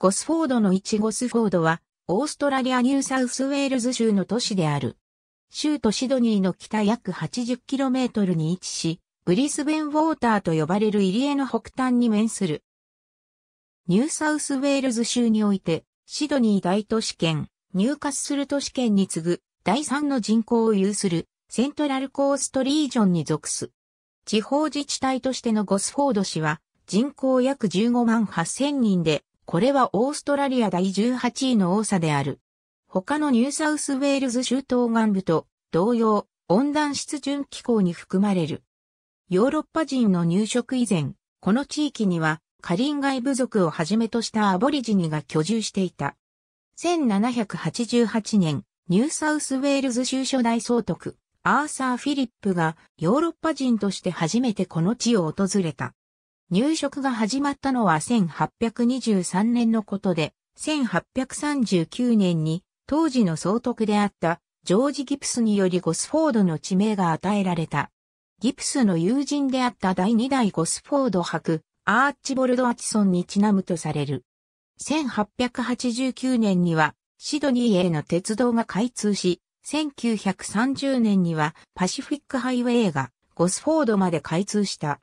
ゴスフォードの1ゴスフォードは、オーストラリアニューサウスウェールズ州の都市である。州都シドニーの北約 80km に位置し、ブリスベンウォーターと呼ばれる入り江の北端に面する。ニューサウスウェールズ州において、シドニー大都市圏、ニューカッスル都市圏に次ぐ第3の人口を有するセントラルコーストリージョンに属す。地方自治体としてのゴスフォード市は人口約15万8000人でこれはオーストラリア第18位の多さである。他のニューサウスウェールズ州東岸部と同様、温暖湿潤気候に含まれる。ヨーロッパ人の入植以前、この地域には、カリンガイ部族をはじめとしたアボリジニが居住していた。1788年、ニューサウスウェールズ州初代総督、アーサー・フィリップがヨーロッパ人として初めてこの地を訪れた。入植が始まったのは1823年のことで、1839年に当時の総督であったジョージ・ギプスによりゴスフォードの地名が与えられた。ギプスの友人であった第2代ゴスフォード伯、アーチボルド・アチソンにちなむとされる。1889年にはシドニーへの鉄道が開通し、1930年にはパシフィックハイウェイがゴスフォードまで開通した。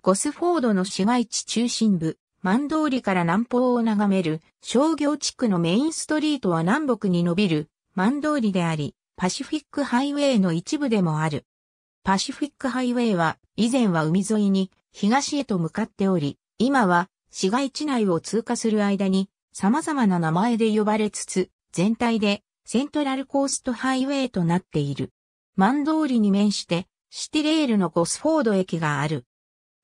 ゴスフォードの市街地中心部、マン通りから南方を眺める商業地区のメインストリートは南北に伸びるマン通りであり、パシフィックハイウェイの一部でもある。パシフィックハイウェイは以前は海沿いに東へと向かっており、今は市街地内を通過する間に様々な名前で呼ばれつつ、全体でセントラルコーストハイウェイとなっている。マン通りに面してシティレールのゴスフォード駅がある。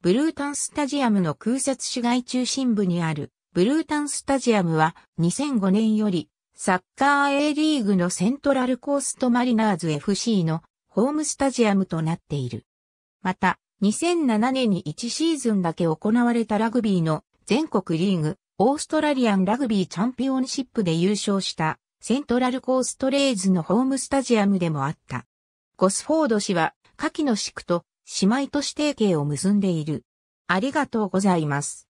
ブルータンスタジアムの空設市街中心部にあるブルータンスタジアムは2005年よりサッカー A リーグのセントラルコーストマリナーズ FC のホームスタジアムとなっている。また、2007年に1シーズンだけ行われたラグビーの全国リーグオーストラリアンラグビーチャンピオンシップで優勝したセントラルコーストレイズのホームスタジアムでもあった。ゴスフォード氏は下記の地区と姉妹都市提携を結んでいる。ありがとうございます。